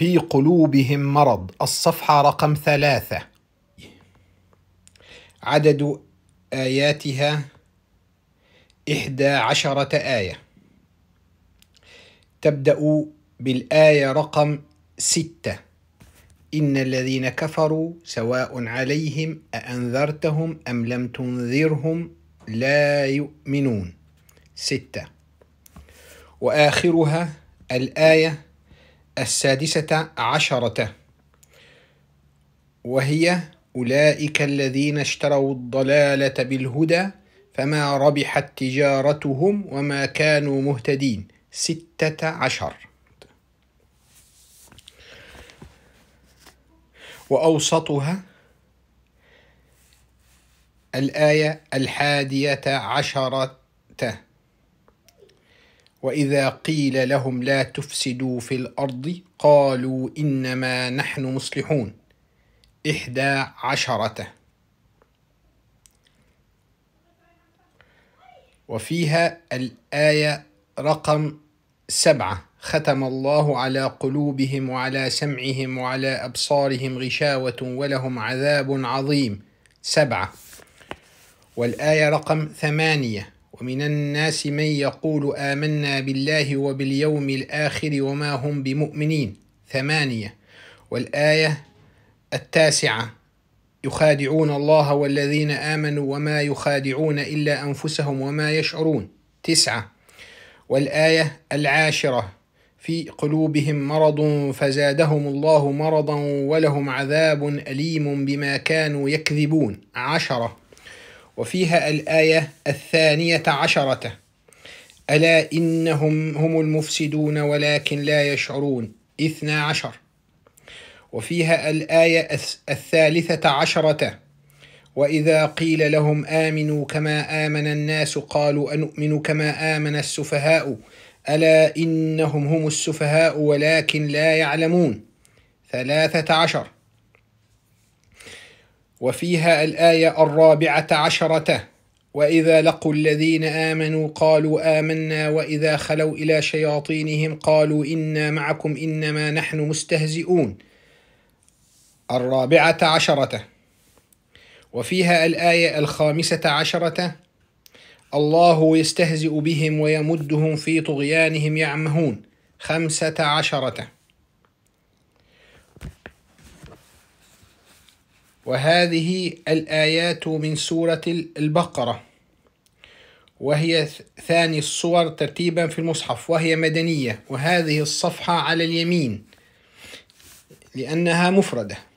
في قلوبهم مرض الصفحة رقم ثلاثة عدد آياتها إحدى عشرة آية تبدأ بالآية رقم ستة إن الذين كفروا سواء عليهم أأنذرتهم أم لم تنذرهم لا يؤمنون ستة وآخرها الآية السادسة عشرة وهي أولئك الذين اشتروا الضلالة بالهدى فما ربحت تجارتهم وما كانوا مهتدين ستة عشر وأوسطها الآية الحادية عشرة واذا قيل لهم لا تفسدوا في الارض قالوا انما نحن مصلحون احدى عشره وفيها الايه رقم سبعه ختم الله على قلوبهم وعلى سمعهم وعلى ابصارهم غشاوه ولهم عذاب عظيم سبعه والايه رقم ثمانيه ومن الناس من يقول آمنا بالله وباليوم الآخر وما هم بمؤمنين ثمانية والآية التاسعة يخادعون الله والذين آمنوا وما يخادعون إلا أنفسهم وما يشعرون تسعة والآية العاشرة في قلوبهم مرض فزادهم الله مرضا ولهم عذاب أليم بما كانوا يكذبون عشرة وفيها الآية الثانية عشرة ألا إنهم هم المفسدون ولكن لا يشعرون إثنا عشر وفيها الآية الثالثة عشرة وإذا قيل لهم آمنوا كما آمن الناس قالوا أنؤمن كما آمن السفهاء ألا إنهم هم السفهاء ولكن لا يعلمون ثلاثة عشر وفيها الآية الرابعة عشرة وإذا لقوا الذين آمنوا قالوا آمنا وإذا خلوا إلى شياطينهم قالوا إنا معكم إنما نحن مستهزئون الرابعة عشرة وفيها الآية الخامسة عشرة الله يستهزئ بهم ويمدهم في طغيانهم يعمهون خمسة عشرة وهذه الآيات من سورة البقرة وهي ثاني الصور ترتيبا في المصحف وهي مدنية وهذه الصفحة على اليمين لأنها مفردة